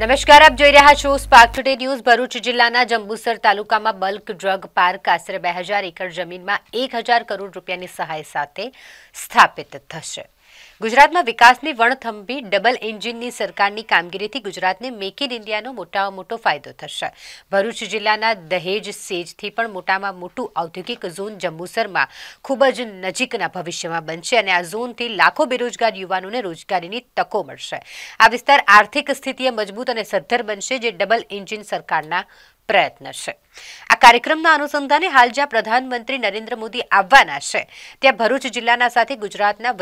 નમસ્કાર આપ જોઈ રહ્યા છો સ્પાર્ક ટુડે ન્યૂઝ ભરૂચ જિલ્લાના જંબુસર તાલુકામાં બલ્ક ડ્રગ પાર્ક આશરે બે હજાર એકર જમીનમાં એક હજાર કરોડ રૂપિયાની સહાય સાથે સ્થાપિત થશે ગુજરાતમાં વિકાસની વણથંભી ડબલ એન્જિનની સરકારની કામગીરીથી ગુજરાતને મેક ઇન ઇન્ડિયાનો મોટામાં મોટો ફાયદો થશે ભરૂચ જિલ્લાના દહેજ સેજથી પણ મોટામાં મોટું ઔદ્યોગિક ઝોન જંબુસરમાં ખૂબ જ નજીકના ભવિષ્યમાં બનશે અને આ ઝોનથી લાખો બેરોજગાર યુવાનોને રોજગારીની તકો મળશે આ વિસ્તાર આર્થિક સ્થિતિએ મજબૂત અને સદ્ધર બનશે જે ડબલ એન્જિન સરકારના પ્રયત્ન છે આ કાર્યક્રમના અનુસંધાને હાલ જ્યાં પ્રધાનમંત્રી નરેન્દ્ર મોદી આવવાના છે ત્યાં ભરૂચ જિલ્લાના સાથે ગુજરાતના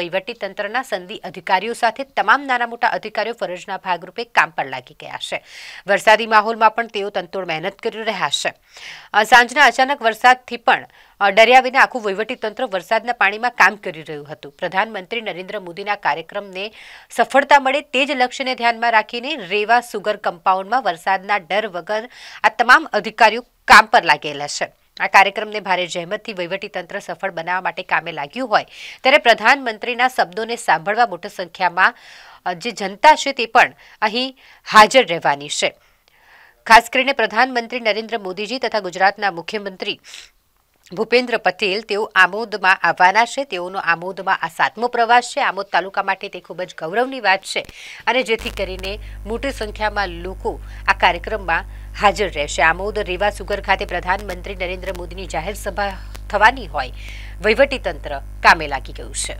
તંત્રના સંધિ અધિકારીઓ સાથે તમામ નાના મોટા અધિકારીઓ ફરજના ભાગરૂપે કામ પર લાગી ગયા છે વરસાદી માહોલમાં પણ તેઓ તંતોડ મહેનત કરી રહ્યા છે સાંજના અચાનક વરસાદથી પણ ડર્યા વિના આખું તંત્ર વરસાદના પાણીમાં કામ કરી રહ્યું હતું પ્રધાનમંત્રી નરેન્દ્ર મોદીના કાર્યક્રમને સફળતા મળે તે જ લક્ષ્યને ધ્યાનમાં રાખીને રેવા સુગર કમ્પાઉન્ડમાં વરસાદના ડર વગર આ તમામ અધિકારીઓ કામ પર લાગેલા છે આ કાર્યક્રમને ભારે જહેમતથી વહીવટીતંત્ર સફળ બનાવવા માટે કામે લાગ્યું હોય ત્યારે પ્રધાનમંત્રીના શબ્દોને સાંભળવા મોટી સંખ્યામાં જે જનતા છે તે પણ અહીં હાજર રહેવાની છે ખાસ કરીને પ્રધાનમંત્રી નરેન્દ્ર મોદીજી તથા ગુજરાતના મુખ્યમંત્રી ભૂપેન્દ્ર પટેલ તેઓ આમોદમાં આવવાના છે તેઓનો આમોદમાં આ સાતમો પ્રવાસ છે આમોદ તાલુકા માટે તે ખૂબ જ ગૌરવની વાત છે અને જેથી કરીને મોટી સંખ્યામાં લોકો આ કાર્યક્રમમાં હાજર રહેશે આમોદ રેવા સુગર ખાતે પ્રધાનમંત્રી નરેન્દ્ર મોદીની જાહેર સભા થવાની હોય વહીવટીતંત્ર કામે લાગી ગયું છે